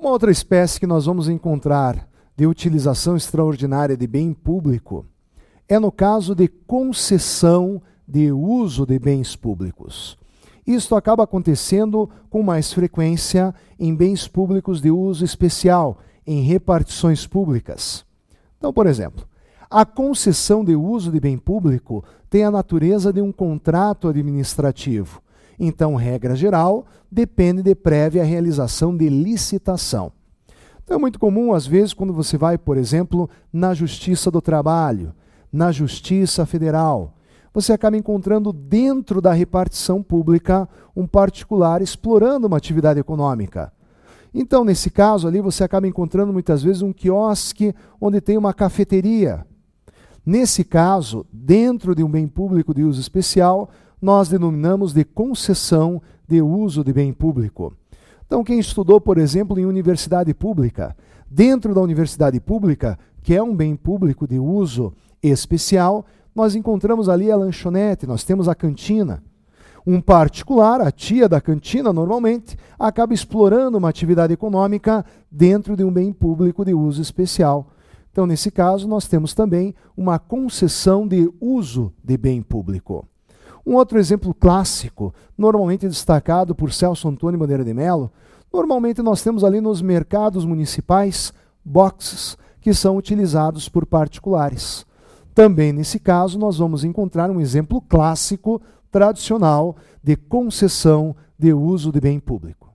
Uma outra espécie que nós vamos encontrar de utilização extraordinária de bem público é no caso de concessão de uso de bens públicos. Isto acaba acontecendo com mais frequência em bens públicos de uso especial, em repartições públicas. Então, por exemplo, a concessão de uso de bem público tem a natureza de um contrato administrativo então, regra geral, depende de prévia realização de licitação. Então, é muito comum, às vezes, quando você vai, por exemplo, na Justiça do Trabalho, na Justiça Federal, você acaba encontrando dentro da repartição pública um particular explorando uma atividade econômica. Então, nesse caso ali, você acaba encontrando muitas vezes um quiosque onde tem uma cafeteria. Nesse caso, dentro de um bem público de uso especial, nós denominamos de concessão de uso de bem público. Então, quem estudou, por exemplo, em universidade pública, dentro da universidade pública, que é um bem público de uso especial, nós encontramos ali a lanchonete, nós temos a cantina. Um particular, a tia da cantina normalmente, acaba explorando uma atividade econômica dentro de um bem público de uso especial. Então, nesse caso, nós temos também uma concessão de uso de bem público. Um outro exemplo clássico, normalmente destacado por Celso Antônio Bandeira de Mello, normalmente nós temos ali nos mercados municipais boxes que são utilizados por particulares. Também nesse caso nós vamos encontrar um exemplo clássico, tradicional, de concessão de uso de bem público.